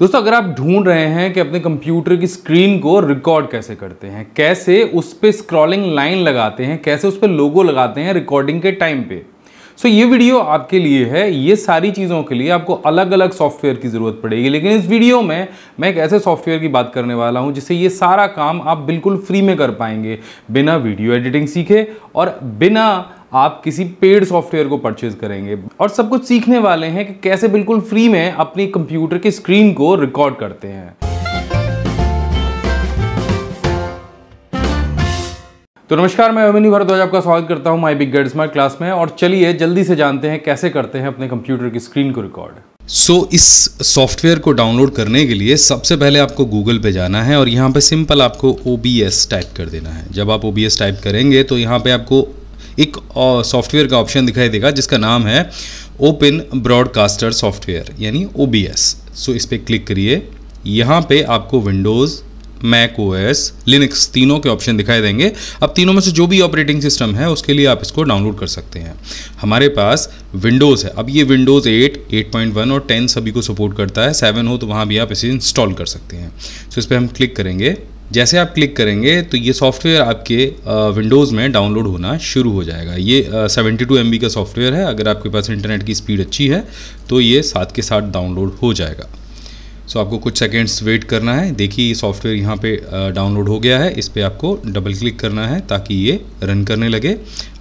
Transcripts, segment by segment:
दोस्तों अगर आप ढूंढ रहे हैं कि अपने कंप्यूटर की स्क्रीन को रिकॉर्ड कैसे करते हैं कैसे उस पर स्क्रॉलिंग लाइन लगाते हैं कैसे उस पर लोगो लगाते हैं रिकॉर्डिंग के टाइम पे सो ये वीडियो आपके लिए है ये सारी चीज़ों के लिए आपको अलग अलग सॉफ्टवेयर की ज़रूरत पड़ेगी लेकिन इस वीडियो में मैं एक ऐसे सॉफ्टवेयर की बात करने वाला हूँ जिससे ये सारा काम आप बिल्कुल फ्री में कर पाएंगे बिना वीडियो एडिटिंग सीखे और बिना आप किसी पेड सॉफ्टवेयर को परचेज करेंगे और सब कुछ सीखने वाले हैं कि कैसे बिल्कुल फ्री में अपनी कंप्यूटर की स्क्रीन को रिकॉर्ड करते हैं तो नमस्कार मैं अमिनी भारद्वाज आपका स्वागत करता हूं My Big Guide smart class में और चलिए जल्दी से जानते हैं कैसे करते हैं अपने कंप्यूटर की स्क्रीन को रिकॉर्ड सो so, इस सॉफ्टवेयर को डाउनलोड करने के लिए सबसे पहले आपको गूगल पे जाना है और यहाँ पे सिंपल आपको ओ टाइप कर देना है जब आप ओ टाइप करेंगे तो यहाँ पे आपको एक सॉफ्टवेयर का ऑप्शन दिखाई देगा जिसका नाम है ओपन ब्रॉडकास्टर सॉफ्टवेयर यानी ओ सो इस पर क्लिक करिए यहाँ पे आपको विंडोज़ मैक ओएस लिनक्स तीनों के ऑप्शन दिखाई देंगे अब तीनों में से जो भी ऑपरेटिंग सिस्टम है उसके लिए आप इसको डाउनलोड कर सकते हैं हमारे पास विंडोज़ है अब ये विंडोज़ 8, 8.1 और 10 सभी को सपोर्ट करता है 7 हो तो वहाँ भी आप इसे इंस्टॉल कर सकते हैं तो इस पर हम क्लिक करेंगे जैसे आप क्लिक करेंगे तो ये सॉफ्टवेयर आपके विंडोज़ में डाउनलोड होना शुरू हो जाएगा ये सेवेंटी टू का सॉफ्टवेयर है अगर आपके पास इंटरनेट की स्पीड अच्छी है तो ये साथ के साथ डाउनलोड हो जाएगा सो आपको कुछ सेकेंड्स वेट करना है देखिए सॉफ्टवेयर यहाँ पे डाउनलोड हो गया है इस पर आपको डबल क्लिक करना है ताकि ये रन करने लगे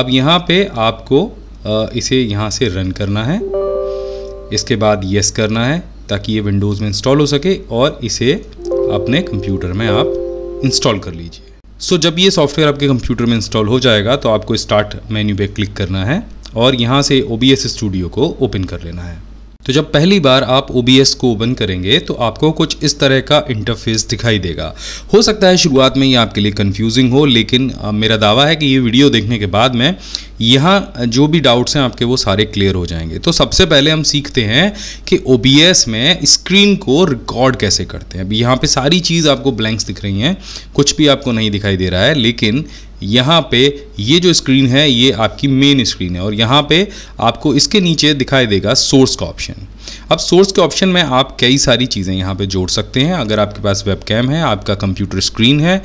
अब यहाँ पे आपको इसे यहाँ से रन करना है इसके बाद येस करना है ताकि ये विंडोज़ में इंस्टॉल हो सके और इसे अपने कंप्यूटर में आप इंस्टॉल कर लीजिए सो so, जब ये सॉफ्टवेयर आपके कंप्यूटर में इंस्टॉल हो जाएगा तो आपको स्टार्ट मेन्यू पे क्लिक करना है और यहाँ से ओ स्टूडियो को ओपन कर लेना है तो जब पहली बार आप ओ को ओपन करेंगे तो आपको कुछ इस तरह का इंटरफेस दिखाई देगा हो सकता है शुरुआत में ये आपके लिए कन्फ्यूजिंग हो लेकिन मेरा दावा है कि ये वीडियो देखने के बाद में यहाँ जो भी डाउट्स हैं आपके वो सारे क्लियर हो जाएंगे तो सबसे पहले हम सीखते हैं कि ओ में स्क्रीन को रिकॉर्ड कैसे करते हैं अभी यहाँ पर सारी चीज़ आपको ब्लैंक्स दिख रही हैं कुछ भी आपको नहीं दिखाई दे रहा है लेकिन यहाँ पे ये जो स्क्रीन है ये आपकी मेन स्क्रीन है और यहाँ पे आपको इसके नीचे दिखाई देगा सोर्स का ऑप्शन अब सोर्स के ऑप्शन में आप कई सारी चीज़ें यहाँ पे जोड़ सकते हैं अगर आपके पास वेबकैम है आपका कंप्यूटर स्क्रीन है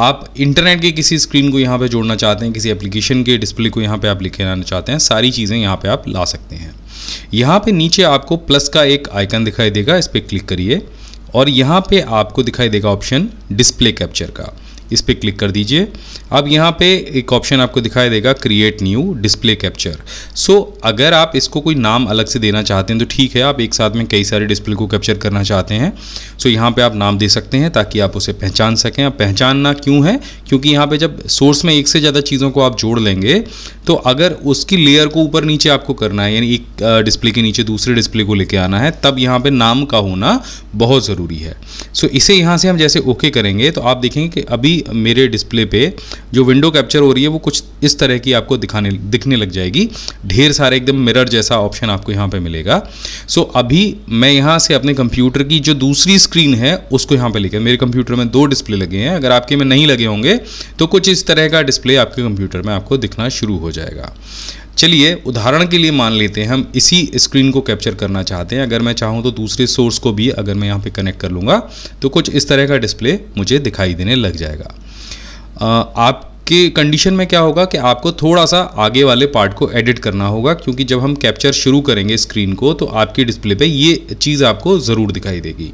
आप इंटरनेट के किसी स्क्रीन को यहाँ पे जोड़ना चाहते हैं किसी एप्लीकेशन के डिस्प्ले को यहाँ पे आप लिखे आना चाहते हैं सारी चीज़ें यहाँ पे आप ला सकते हैं यहाँ पे नीचे आपको प्लस का एक आइकन दिखाई देगा इस पर क्लिक करिए और यहाँ पर आपको दिखाई देगा ऑप्शन डिस्प्ले कैप्चर का इस पर क्लिक कर दीजिए अब यहाँ पे एक ऑप्शन आपको दिखाई देगा create new display capture so अगर आप इसको कोई नाम अलग से देना चाहते हैं तो ठीक है आप एक साथ में कई सारे डिस्प्ले को कैप्चर करना चाहते हैं सो so, यहाँ पे आप नाम दे सकते हैं ताकि आप उसे पहचान सकें आप पहचानना क्यों है क्योंकि यहाँ पर जब सोर्स में एक से ज़्यादा चीज़ों को आप जोड़ लेंगे तो अगर उसकी लेयर को ऊपर नीचे आपको करना है यानी एक डिस्प्ले के नीचे दूसरे डिस्प्ले को लेके आना है तब यहाँ पर नाम का होना बहुत ज़रूरी है सो so, इसे यहाँ से हम जैसे ओके करेंगे तो आप देखेंगे कि अभी मेरे डिस्प्ले पे जो विंडो कैप्चर हो रही है वो कुछ इस तरह की आपको दिखाने दिखने लग जाएगी ढेर सारे एकदम मिरर जैसा ऑप्शन आपको यहाँ पे मिलेगा सो so, अभी मैं यहाँ से अपने कंप्यूटर की जो दूसरी स्क्रीन है उसको यहाँ पे लेकर मेरे कंप्यूटर में दो डिस्प्ले लगे हैं अगर आपके में नहीं लगे होंगे तो कुछ इस तरह का डिस्प्ले आपके कंप्यूटर में आपको दिखना शुरू हो जाएगा चलिए उदाहरण के लिए मान लेते हैं हम इसी स्क्रीन को कैप्चर करना चाहते हैं अगर मैं चाहूँ तो दूसरे सोर्स को भी अगर मैं यहाँ पे कनेक्ट कर लूँगा तो कुछ इस तरह का डिस्प्ले मुझे दिखाई देने लग जाएगा आप कि कंडीशन में क्या होगा कि आपको थोड़ा सा आगे वाले पार्ट को एडिट करना होगा क्योंकि जब हम कैप्चर शुरू करेंगे स्क्रीन को तो आपकी डिस्प्ले पे ये चीज़ आपको ज़रूर दिखाई देगी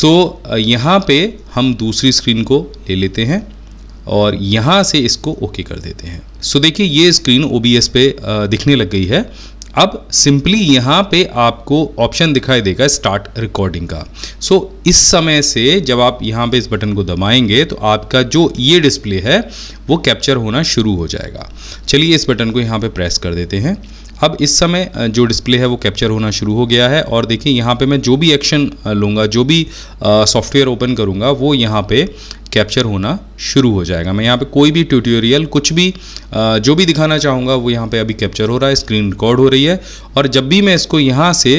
सो so, यहाँ पे हम दूसरी स्क्रीन को ले लेते हैं और यहाँ से इसको ओके कर देते हैं सो देखिए ये स्क्रीन ओ पे दिखने लग गई है अब सिंपली यहाँ पे आपको ऑप्शन दिखाई देगा स्टार्ट रिकॉर्डिंग का सो so, इस समय से जब आप यहाँ पे इस बटन को दबाएंगे तो आपका जो ये डिस्प्ले है वो कैप्चर होना शुरू हो जाएगा चलिए इस बटन को यहाँ पे प्रेस कर देते हैं अब इस समय जो डिस्प्ले है वो कैप्चर होना शुरू हो गया है और देखिए यहाँ पे मैं जो भी एक्शन लूँगा जो भी सॉफ्टवेयर ओपन करूँगा वो यहाँ पे कैप्चर होना शुरू हो जाएगा मैं यहाँ पे कोई भी ट्यूटोरियल कुछ भी जो भी दिखाना चाहूँगा वो यहाँ पे अभी कैप्चर हो रहा है स्क्रीन रिकॉर्ड हो रही है और जब भी मैं इसको यहाँ से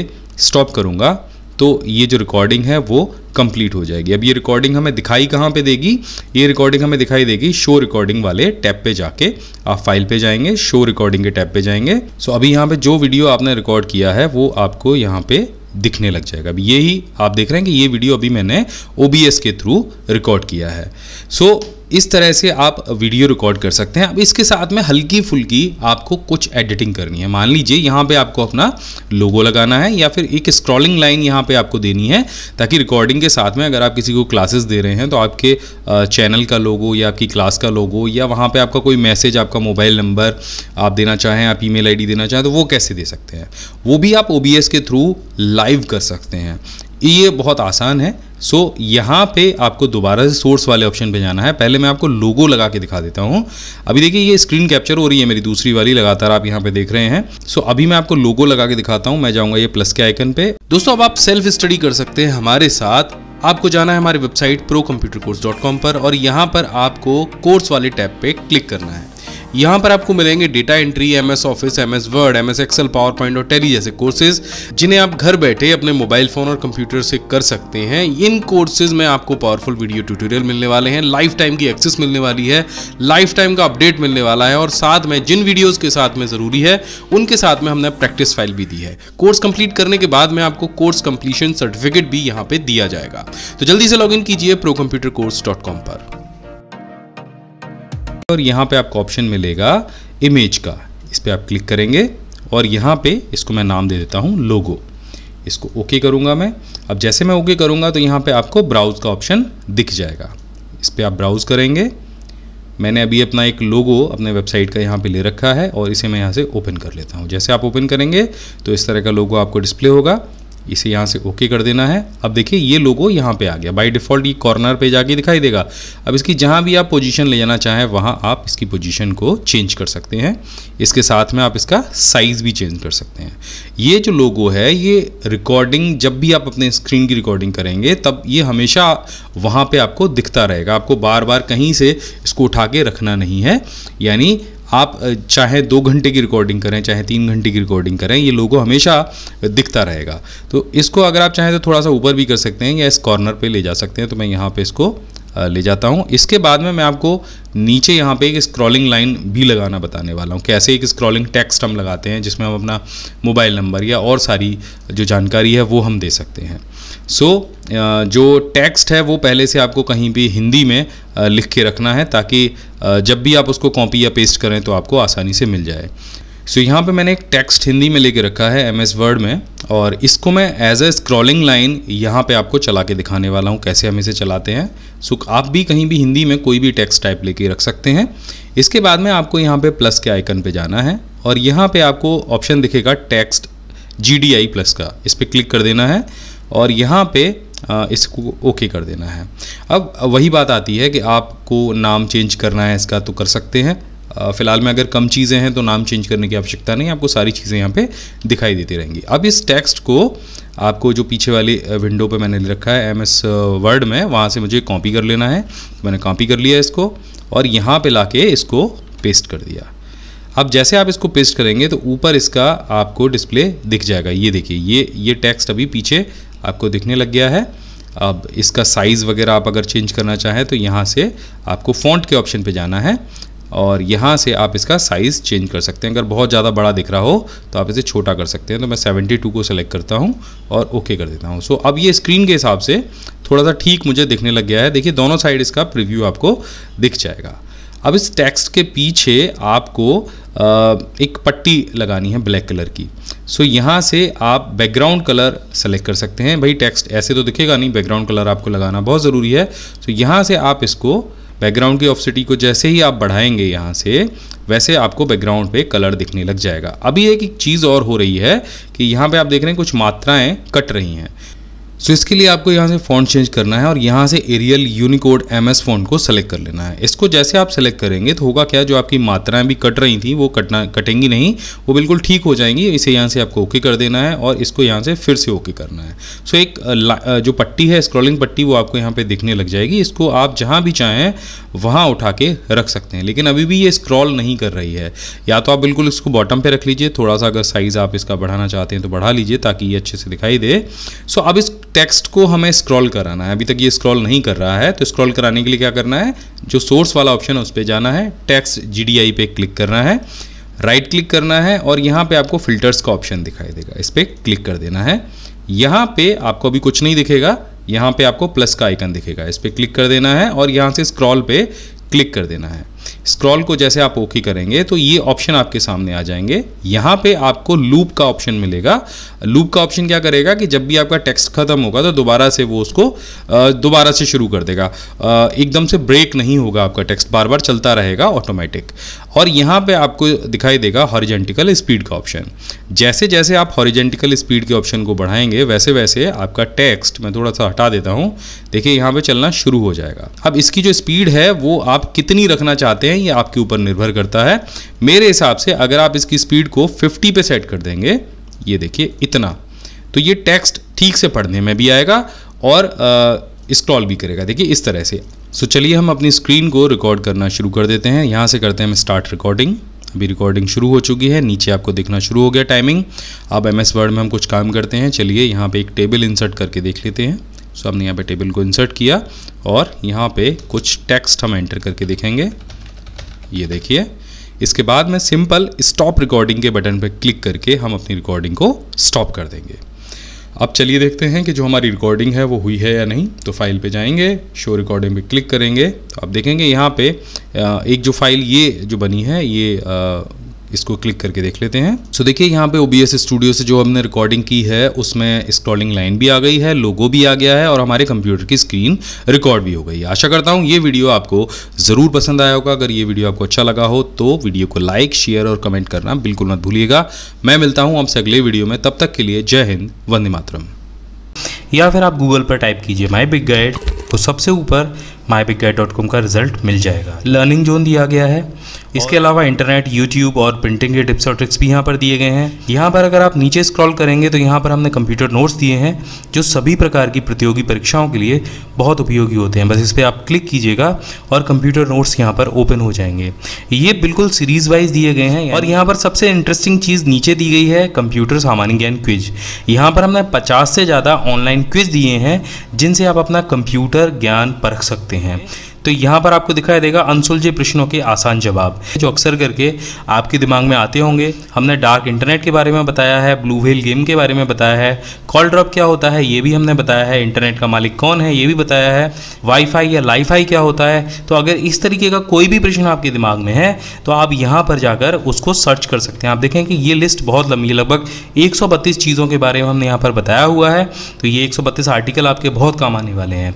स्टॉप करूँगा तो ये जो रिकॉर्डिंग है वो कंप्लीट हो जाएगी अब ये रिकॉर्डिंग हमें दिखाई कहाँ पे देगी ये रिकॉर्डिंग हमें दिखाई देगी शो रिकॉर्डिंग वाले टैब पे जाके आप फाइल पे जाएंगे शो रिकॉर्डिंग के टैब पे जाएंगे सो अभी यहाँ पे जो वीडियो आपने रिकॉर्ड किया है वो आपको यहाँ पे दिखने लग जाएगा अभी यही आप देख रहे हैं कि ये वीडियो अभी मैंने ओ के थ्रू रिकॉर्ड किया है सो so, इस तरह से आप वीडियो रिकॉर्ड कर सकते हैं अब इसके साथ में हल्की फुल्की आपको कुछ एडिटिंग करनी है मान लीजिए यहाँ पे आपको अपना लोगो लगाना है या फिर एक स्क्रॉलिंग लाइन यहाँ पे आपको देनी है ताकि रिकॉर्डिंग के साथ में अगर आप किसी को क्लासेस दे रहे हैं तो आपके चैनल का लोगो या आपकी क्लास का लोगो या वहाँ पर आपका कोई मैसेज आपका मोबाइल नंबर आप देना चाहें आप ई मेल देना चाहें तो वो कैसे दे सकते हैं वो भी आप ओ के थ्रू लाइव कर सकते हैं ये बहुत आसान है सो so, यहाँ पे आपको दोबारा से सोर्स वाले ऑप्शन पे जाना है पहले मैं आपको लोगो लगा के दिखा देता हूँ अभी देखिए ये स्क्रीन कैप्चर हो रही है मेरी दूसरी वाली लगातार आप यहाँ पे देख रहे हैं सो so, अभी मैं आपको लोगो लगा के दिखाता हूँ मैं जाऊँगा ये प्लस के आइकन पे दोस्तों अब आप सेल्फ स्टडी कर सकते हैं हमारे साथ आपको जाना है हमारी वेबसाइट प्रो पर और यहाँ पर आपको कोर्स वाले टैब पे क्लिक करना है यहाँ पर आपको मिलेंगे data entry M S Office M S Word M S Excel PowerPoint और टेली जैसे कोर्सेज जिन्हें आप घर बैठे अपने मोबाइल फोन और कंप्यूटर से कर सकते हैं इन कोर्सेज में आपको पावरफुल वीडियो ट्यूटोरियल मिलने वाले हैं लाइफ टाइम की एक्सेस मिलने वाली है लाइफ टाइम का अपडेट मिलने वाला है और साथ में जिन वीडियोज के साथ में जरूरी है उनके साथ में हमने प्रैक्टिस फाइल भी दी है कोर्स कंप्लीट करने के बाद में आपको कोर्स कंप्लीशन सर्टिफिकेट भी यहाँ पे दिया जाएगा तो जल्दी से लॉग इन कीजिए pro computer course dot com पर और यहाँ पे आपको ऑप्शन मिलेगा इमेज का इस पर आप क्लिक करेंगे और यहाँ पे इसको मैं नाम दे देता हूँ लोगो इसको ओके करूँगा मैं अब जैसे मैं ओके करूँगा तो यहाँ पे आपको ब्राउज़ का ऑप्शन दिख जाएगा इस पर आप ब्राउज़ करेंगे मैंने अभी अपना एक लोगो अपने वेबसाइट का यहाँ पे ले रखा है और इसे मैं यहाँ से ओपन कर लेता हूँ जैसे आप ओपन करेंगे तो इस तरह का लोगो आपको डिस्प्ले होगा इसे यहाँ से ओके कर देना है अब देखिए ये लोगो यहाँ पे आ गया बाय डिफ़ॉल्ट ये कॉर्नर पे जाके दिखाई देगा अब इसकी जहाँ भी आप पोजीशन ले जाना चाहें वहाँ आप इसकी पोजीशन को चेंज कर सकते हैं इसके साथ में आप इसका साइज़ भी चेंज कर सकते हैं ये जो लोगो है ये रिकॉर्डिंग जब भी आप अपने स्क्रीन की रिकॉर्डिंग करेंगे तब ये हमेशा वहाँ पर आपको दिखता रहेगा आपको बार बार कहीं से इसको उठा के रखना नहीं है यानी आप चाहे दो घंटे की रिकॉर्डिंग करें चाहे तीन घंटे की रिकॉर्डिंग करें ये लोगों हमेशा दिखता रहेगा तो इसको अगर आप चाहें तो थोड़ा सा ऊपर भी कर सकते हैं या इस कॉर्नर पे ले जा सकते हैं तो मैं यहाँ पे इसको ले जाता हूँ इसके बाद में मैं आपको नीचे यहाँ पे एक स्क्रॉलिंग लाइन भी लगाना बताने वाला हूँ कैसे एक स्क्रॉलिंग टेक्स्ट हम लगाते हैं जिसमें हम अपना मोबाइल नंबर या और सारी जो जानकारी है वो हम दे सकते हैं सो uh, जो टेक्स्ट है वो पहले से आपको कहीं भी हिंदी में uh, लिख के रखना है ताकि uh, जब भी आप उसको कॉपी या पेस्ट करें तो आपको आसानी से मिल जाए सो so, यहाँ पे मैंने एक टेक्स्ट हिंदी में लेके रखा है एम एस वर्ड में और इसको मैं एज अ स्क्रॉलिंग लाइन यहाँ पे आपको चला के दिखाने वाला हूँ कैसे हम इसे चलाते हैं सो so, आप भी कहीं भी हिंदी में कोई भी टेक्स्ट टाइप लेके रख सकते हैं इसके बाद में आपको यहाँ पे प्लस के आइकन पे जाना है और यहाँ पे आपको ऑप्शन दिखेगा text G D I plus का इस पर क्लिक कर देना है और यहाँ पे इसको ओके कर देना है अब वही बात आती है कि आपको नाम चेंज करना है इसका तो कर सकते हैं फ़िलहाल में अगर कम चीज़ें हैं तो नाम चेंज करने की आवश्यकता नहीं आपको सारी चीज़ें यहाँ पे दिखाई देती रहेंगी अब इस टेक्स्ट को आपको जो पीछे वाली विंडो पे मैंने रखा है एम एस वर्ड में वहाँ से मुझे कॉपी कर लेना है मैंने कॉपी कर लिया इसको और यहाँ पे लाके इसको पेस्ट कर दिया अब जैसे आप इसको पेस्ट करेंगे तो ऊपर इसका आपको डिस्प्ले दिख जाएगा ये देखिए ये ये टेक्स्ट अभी पीछे आपको दिखने लग गया है अब इसका साइज़ वगैरह आप अगर चेंज करना चाहें तो यहाँ से आपको फ़ॉन्ट के ऑप्शन पे जाना है और यहाँ से आप इसका साइज़ चेंज कर सकते हैं अगर बहुत ज़्यादा बड़ा दिख रहा हो तो आप इसे छोटा कर सकते हैं तो मैं 72 को सेलेक्ट करता हूँ और ओके कर देता हूँ सो अब ये स्क्रीन के हिसाब से थोड़ा सा ठीक मुझे दिखने लग गया है देखिए दोनों साइड इसका प्रिव्यू आपको दिख जाएगा अब इस टेक्स्ट के पीछे आपको एक पट्टी लगानी है ब्लैक कलर की सो so, यहाँ से आप बैकग्राउंड कलर सेलेक्ट कर सकते हैं भाई टेक्स्ट ऐसे तो दिखेगा नहीं बैकग्राउंड कलर आपको लगाना बहुत ज़रूरी है सो so, यहाँ से आप इसको बैकग्राउंड की ऑफसिटी को जैसे ही आप बढ़ाएंगे यहाँ से वैसे आपको बैकग्राउंड पे कलर दिखने लग जाएगा अभी एक, एक चीज़ और हो रही है कि यहाँ पे आप देख रहे हैं कुछ मात्राएँ कट रही हैं सो इसके लिए आपको यहाँ से फ़ॉन्ट चेंज करना है और यहाँ से Arial Unicode M S font को सेलेक्ट कर लेना है इसको जैसे आप सेलेक्ट करेंगे तो होगा क्या जो आपकी मात्राएं भी कट रही थी वो कटना कटेंगी नहीं वो बिल्कुल ठीक हो जाएंगी इसे यहाँ से आपको ओके कर देना है और इसको यहाँ से फिर से ओके करना है सो एक जो पट्टी है स्क्रॉलिंग पट्टी वो आपको यहाँ पर दिखने लग जाएगी इसको आप जहाँ भी चाहें वहाँ उठा के रख सकते हैं लेकिन अभी भी ये स्क्रॉल नहीं कर रही है या तो आप बिल्कुल इसको बॉटम पर रख लीजिए थोड़ा सा अगर साइज़ आप इसका बढ़ाना चाहते हैं तो बढ़ा लीजिए ताकि ये अच्छे से दिखाई दे सो अब इस टेक्स्ट को हमें स्क्रॉल कराना है अभी तक ये स्क्रॉल नहीं कर रहा है तो स्क्रॉल कराने के लिए क्या करना है जो सोर्स वाला ऑप्शन है उस पर जाना है टेक्स्ट जी पे क्लिक करना है राइट right क्लिक करना है और यहाँ पे आपको फिल्टर्स का ऑप्शन दिखाई देगा इस पर क्लिक कर देना है यहाँ पे आपको अभी कुछ नहीं दिखेगा यहाँ पे आपको प्लस का आइकन दिखेगा इस पर क्लिक कर देना है और यहाँ से स्क्रॉल पे क्लिक कर देना है स्क्रॉल को जैसे आप ओके करेंगे तो ये ऑप्शन आपके सामने आ जाएंगे यहाँ पे आपको लूप का ऑप्शन मिलेगा लूप का ऑप्शन क्या करेगा कि जब भी आपका टेक्स्ट खत्म होगा तो दोबारा से वो उसको दोबारा से शुरू कर देगा एकदम से ब्रेक नहीं होगा आपका टेक्स्ट बार बार चलता रहेगा ऑटोमेटिक और यहाँ पे आपको दिखाई देगा हॉरिजेंटिकल स्पीड का ऑप्शन जैसे जैसे आप हॉरिजेंटिकल स्पीड के ऑप्शन को बढ़ाएंगे वैसे वैसे आपका टेक्स्ट मैं थोड़ा सा हटा देता हूँ देखिए यहाँ पे चलना शुरू हो जाएगा अब इसकी जो स्पीड है वो आप कितनी रखना चाहते हैं ये आपके ऊपर निर्भर करता है मेरे हिसाब से अगर आप इसकी स्पीड को फिफ्टी पर सेट कर देंगे ये देखिए इतना तो ये टेक्स्ट ठीक से पढ़ने में भी आएगा और आ, स्क्रॉल भी करेगा देखिए इस तरह से सो चलिए हम अपनी स्क्रीन को रिकॉर्ड करना शुरू कर देते हैं यहाँ से करते हैं हम स्टार्ट रिकॉर्डिंग अभी रिकॉर्डिंग शुरू हो चुकी है नीचे आपको देखना शुरू हो गया टाइमिंग अब एम एस वर्ड में हम कुछ काम करते हैं चलिए यहाँ पर एक टेबल इंसर्ट करके देख लेते हैं सो हमने यहाँ पर टेबल को इंसर्ट किया और यहाँ पर कुछ टेक्स्ट हम एंटर करके देखेंगे ये देखिए इसके बाद में सिंपल स्टॉप रिकॉर्डिंग के बटन पर क्लिक करके हम अपनी रिकॉर्डिंग को स्टॉप कर देंगे अब चलिए देखते हैं कि जो हमारी रिकॉर्डिंग है वो हुई है या नहीं तो फाइल पे जाएंगे शो रिकॉर्डिंग पे क्लिक करेंगे तो आप देखेंगे यहाँ पे एक जो फाइल ये जो बनी है ये इसको क्लिक करके देख लेते हैं सो so, देखिए यहाँ पे ओबीएस स्टूडियो से जो हमने रिकॉर्डिंग की है उसमें स्क्रॉलिंग लाइन भी आ गई है लोगो भी आ गया है और हमारे कंप्यूटर की स्क्रीन रिकॉर्ड भी हो गई है आशा करता हूँ ये वीडियो आपको ज़रूर पसंद आया होगा अगर ये वीडियो आपको अच्छा लगा हो तो वीडियो को लाइक शेयर और कमेंट करना बिल्कुल मत भूलिएगा मैं मिलता हूँ आपसे अगले वीडियो में तब तक के लिए जय हिंद वंदे मातरम या फिर आप गूगल पर टाइप कीजिए माई बिग गाइड तो सबसे ऊपर My Big Guide dot com का रिजल्ट मिल जाएगा लर्निंग जोन दिया गया है इसके अलावा इंटरनेट यूट्यूब और प्रिंटिंग के टिप्स और ट्रिक्स भी यहाँ पर दिए गए हैं यहाँ पर अगर आप नीचे स्क्रॉल करेंगे तो यहाँ पर हमने कंप्यूटर नोट्स दिए हैं जो सभी प्रकार की प्रतियोगी परीक्षाओं के लिए बहुत उपयोगी होते हैं बस इस पर आप क्लिक कीजिएगा और कंप्यूटर नोट्स यहाँ पर ओपन हो जाएंगे ये बिल्कुल सीरीज वाइज दिए गए हैं और यहाँ पर सबसे इंटरेस्टिंग चीज़ नीचे दी गई है कंप्यूटर सामान्य ज्ञान क्विज यहाँ पर हमने पचास से ज़्यादा ऑनलाइन क्विज दिए हैं जिनसे आप अपना कंप्यूटर ज्ञान परख सकते हैं सकते हैं तो यहाँ पर आपको दिखाई देगा अनसुलझे प्रश्नों के आसान जवाब जो अक्सर करके आपके दिमाग में आते होंगे हमने डार्क इंटरनेट के बारे में बताया है ब्लू व्हील गेम के बारे में बताया है कॉल ड्रॉप क्या होता है ये भी हमने बताया है इंटरनेट का मालिक कौन है ये भी बताया है वाईफाई या लाईफाई क्या होता है तो अगर इस तरीके का कोई भी प्रश्न आपके दिमाग में है तो आप यहाँ पर जाकर उसको सर्च कर सकते हैं आप देखें कि ये लिस्ट बहुत लंबी लगभग एक चीज़ों के बारे में हमने यहाँ पर बताया हुआ है तो ये एक आर्टिकल आपके बहुत काम आने वाले हैं